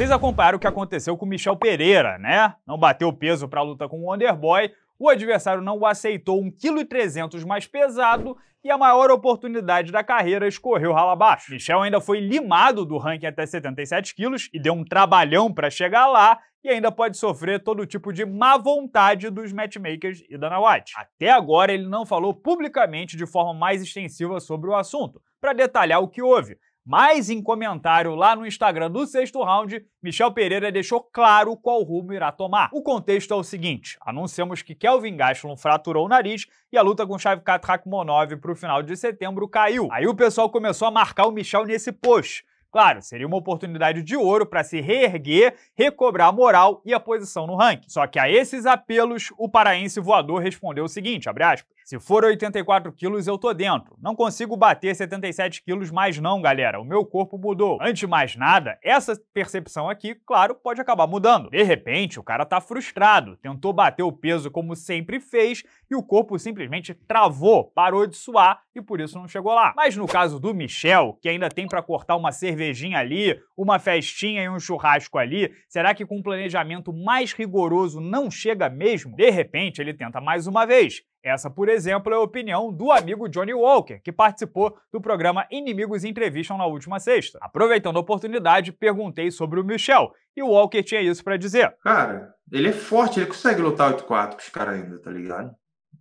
Vocês acompanharam o que aconteceu com o Michel Pereira, né? Não bateu peso para a luta com o Wonderboy, o adversário não o aceitou 1,3kg mais pesado e a maior oportunidade da carreira escorreu rala abaixo. Michel ainda foi limado do ranking até 77kg e deu um trabalhão para chegar lá e ainda pode sofrer todo tipo de má vontade dos matchmakers e Dana White. Até agora ele não falou publicamente de forma mais extensiva sobre o assunto, para detalhar o que houve, mas em comentário lá no Instagram do sexto round, Michel Pereira deixou claro qual rumo irá tomar. O contexto é o seguinte: anunciamos que Kelvin Gastelum fraturou o nariz e a luta com Shavkat Rakhmonov para o final de setembro caiu. Aí o pessoal começou a marcar o Michel nesse post. Claro, seria uma oportunidade de ouro para se reerguer, recobrar a moral e a posição no ranking. Só que a esses apelos, o paraense voador respondeu o seguinte, abre aspas, se for 84 quilos, eu tô dentro. Não consigo bater 77 quilos mais não, galera. O meu corpo mudou. Antes de mais nada, essa percepção aqui, claro, pode acabar mudando. De repente, o cara tá frustrado, tentou bater o peso como sempre fez e o corpo simplesmente travou, parou de suar e por isso não chegou lá. Mas no caso do Michel, que ainda tem para cortar uma cervejinha ali, uma festinha e um churrasco ali, será que com um planejamento mais rigoroso não chega mesmo? De repente, ele tenta mais uma vez. Essa, por exemplo, é a opinião do amigo Johnny Walker, que participou do programa Inimigos Entrevistam na última sexta. Aproveitando a oportunidade, perguntei sobre o Michel, e o Walker tinha isso para dizer. Cara, ele é forte, ele consegue lutar 8-4 com os caras ainda, tá ligado?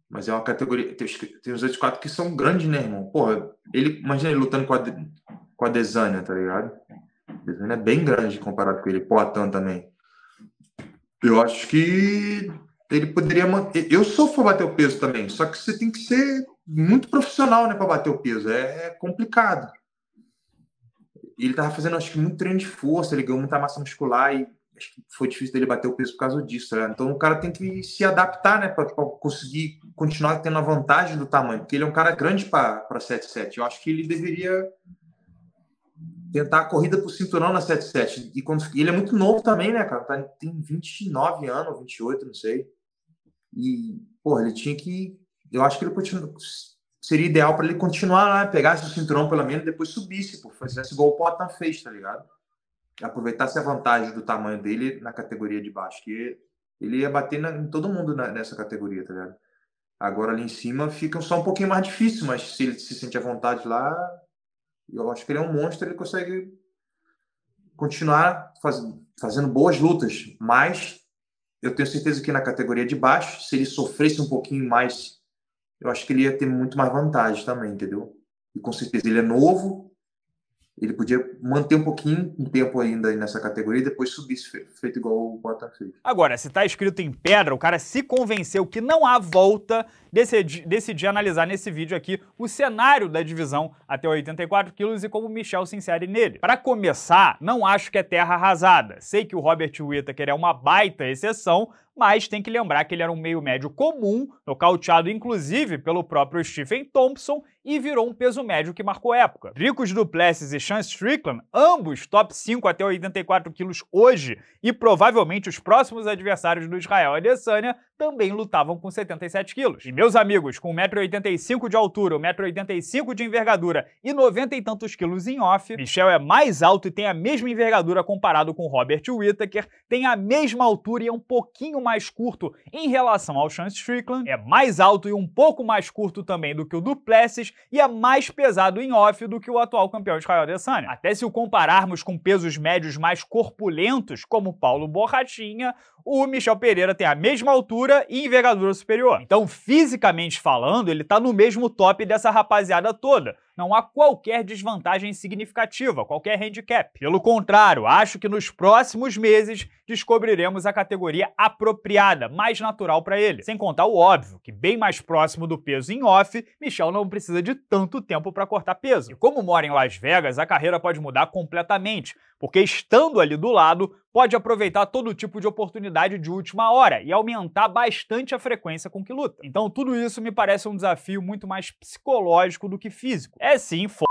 Mas é uma categoria. Tem, os 8-4 que são grandes, né, irmão? Porra, ele, imagina ele lutando com a, com a Desânia, tá ligado? A Desânia é bem grande comparado com ele, Poatan também. Eu acho que ele poderia manter. Eu sou for bater o peso também, só que você tem que ser muito profissional, né, para bater o peso. É, é complicado. Ele estava fazendo, acho que, muito treino de força, ele ganhou muita massa muscular e acho que foi difícil dele bater o peso por causa disso. Né? Então o cara tem que se adaptar, né, para conseguir continuar tendo a vantagem do tamanho, porque ele é um cara grande para 77. Eu acho que ele deveria tentar a corrida o cinturão na 77. E quando, ele é muito novo também, né, cara? Tá, tem 29 anos, 28, não sei. E, por ele tinha que. Eu acho que ele continua. seria ideal para ele continuar lá, né, pegasse o cinturão pelo menos, depois subisse, por fizesse igual o Potan fez, tá ligado? Aproveitasse a vantagem do tamanho dele na categoria de baixo, que ele ia bater na... em todo mundo na... nessa categoria, tá ligado? Agora ali em cima fica só um pouquinho mais difícil, mas se ele se sente à vontade lá, eu acho que ele é um monstro, ele consegue continuar faz... fazendo boas lutas, mas eu tenho certeza que na categoria de baixo, se ele sofresse um pouquinho mais, eu acho que ele ia ter muito mais vantagem também, entendeu? E com certeza ele é novo, ele podia manter um pouquinho, um tempo ainda nessa categoria e depois subir feito igual o Bottas fez. Agora, se está escrito em pedra, o cara se convenceu que não há volta decidi, decidi analisar nesse vídeo aqui o cenário da divisão até 84 quilos e como o Michel se insere nele. Para começar, não acho que é terra arrasada. Sei que o Robert Whittaker é uma baita exceção, mas tem que lembrar que ele era um meio médio comum, nocauteado inclusive pelo próprio Stephen Thompson, e virou um peso médio que marcou época. Ricos Duplessis e Sean Strickland, ambos top 5 até 84 quilos hoje, e provavelmente os próximos adversários do Israel Adesanya, também lutavam com 77 quilos. E meus amigos, com 1,85m de altura, 1,85m de envergadura e 90 e tantos quilos em off, Michel é mais alto e tem a mesma envergadura comparado com Robert Whittaker, tem a mesma altura e é um pouquinho mais curto em relação ao Sean Strickland, é mais alto e um pouco mais curto também do que o Duplessis e é mais pesado em off do que o atual campeão Israel Adesanya. Até se o compararmos com pesos médios mais corpulentos, como Paulo Borrachinha, o Michel Pereira tem a mesma altura e envergadura superior. Então, fisicamente, fisicamente falando, ele tá no mesmo top dessa rapaziada toda não há qualquer desvantagem significativa, qualquer handicap. Pelo contrário, acho que nos próximos meses descobriremos a categoria apropriada, mais natural para ele. Sem contar o óbvio, que bem mais próximo do peso em off, Michel não precisa de tanto tempo para cortar peso. E como mora em Las Vegas, a carreira pode mudar completamente, porque estando ali do lado, pode aproveitar todo tipo de oportunidade de última hora e aumentar bastante a frequência com que luta. Então, tudo isso me parece um desafio muito mais psicológico do que físico. É é sim, f***,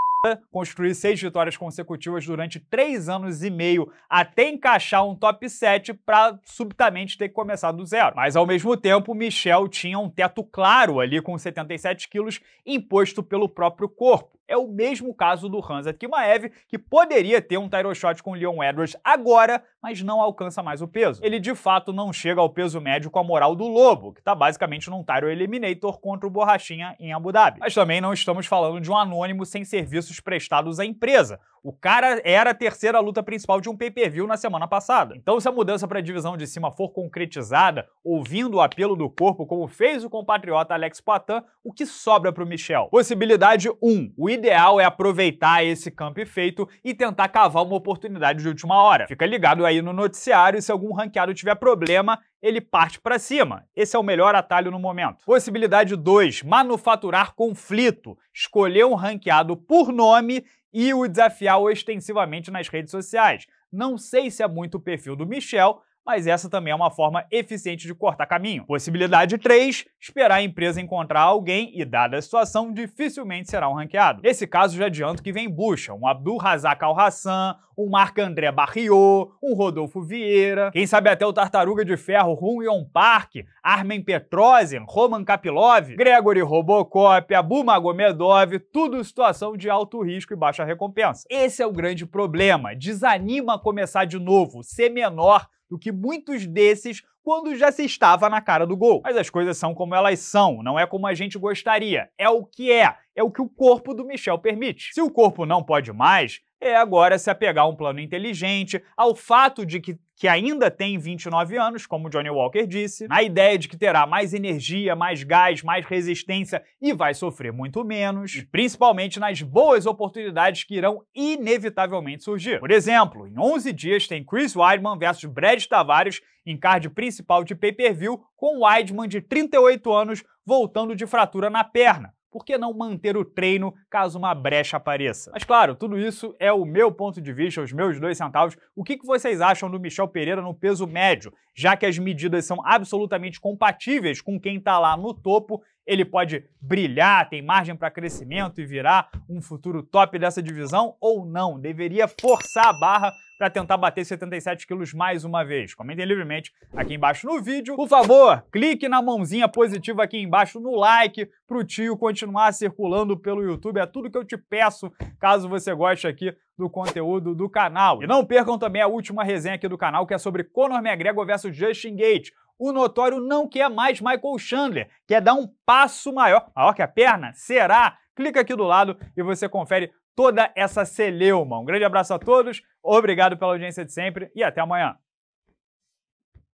construir seis vitórias consecutivas durante três anos e meio até encaixar um top 7 para subitamente ter que começar do zero. Mas ao mesmo tempo, Michel tinha um teto claro ali com 77 quilos imposto pelo próprio corpo. É o mesmo caso do Hansa Kimaev, que poderia ter um title shot com Leon Edwards agora, mas não alcança mais o peso. Ele de fato não chega ao peso médio com a moral do Lobo, que tá basicamente num title eliminator contra o Borrachinha em Abu Dhabi. Mas também não estamos falando de um anônimo sem serviços prestados à empresa. O cara era a terceira luta principal de um pay-per-view na semana passada. Então, se a mudança para a divisão de cima for concretizada, ouvindo o apelo do corpo, como fez o compatriota Alex Patan, o que sobra para o Michel? Possibilidade 1. O ideal é aproveitar esse campo feito e tentar cavar uma oportunidade de última hora. Fica ligado aí no noticiário e se algum ranqueado tiver problema, ele parte para cima. Esse é o melhor atalho no momento. Possibilidade 2, manufaturar conflito, escolher um ranqueado por nome e o desafiar ostensivamente nas redes sociais. Não sei se é muito o perfil do Michel, mas essa também é uma forma eficiente de cortar caminho. Possibilidade 3, esperar a empresa encontrar alguém e, dada a situação, dificilmente será um ranqueado. Nesse caso, já adianto que vem bucha, um Abdul Razak Al-Hassan, um Marc-André Barriô, um Rodolfo Vieira, quem sabe até o Tartaruga de Ferro Hun Yon Park, Armen Petrosian, Roman Kapilov, Gregory Robocop, Abu Magomedov, tudo situação de alto risco e baixa recompensa. Esse é o grande problema, desanima começar de novo, ser menor do que muitos desses quando já se estava na cara do gol. Mas as coisas são como elas são, não é como a gente gostaria, é o que é é o que o corpo do Michel permite. Se o corpo não pode mais, é agora se apegar a um plano inteligente, ao fato de que, que ainda tem 29 anos, como Johnny Walker disse, na ideia de que terá mais energia, mais gás, mais resistência e vai sofrer muito menos, e principalmente nas boas oportunidades que irão inevitavelmente surgir. Por exemplo, em 11 dias tem Chris Weidman versus Brad Tavares em card principal de pay-per-view, com Weidman de 38 anos voltando de fratura na perna por que não manter o treino caso uma brecha apareça? Mas claro, tudo isso é o meu ponto de vista, os meus dois centavos. O que vocês acham do Michel Pereira no peso médio? Já que as medidas são absolutamente compatíveis com quem está lá no topo ele pode brilhar, tem margem para crescimento e virar um futuro top dessa divisão ou não? Deveria forçar a barra para tentar bater 77 quilos mais uma vez? Comentem livremente aqui embaixo no vídeo. Por favor, clique na mãozinha positiva aqui embaixo no like para o tio continuar circulando pelo YouTube. É tudo que eu te peço caso você goste aqui do conteúdo do canal. E não percam também a última resenha aqui do canal que é sobre Conor McGregor versus Justin Gates o Notório não quer mais Michael Chandler, quer dar um passo maior, maior ah, que a perna? Será? Clica aqui do lado e você confere toda essa celeuma. Um grande abraço a todos, obrigado pela audiência de sempre e até amanhã.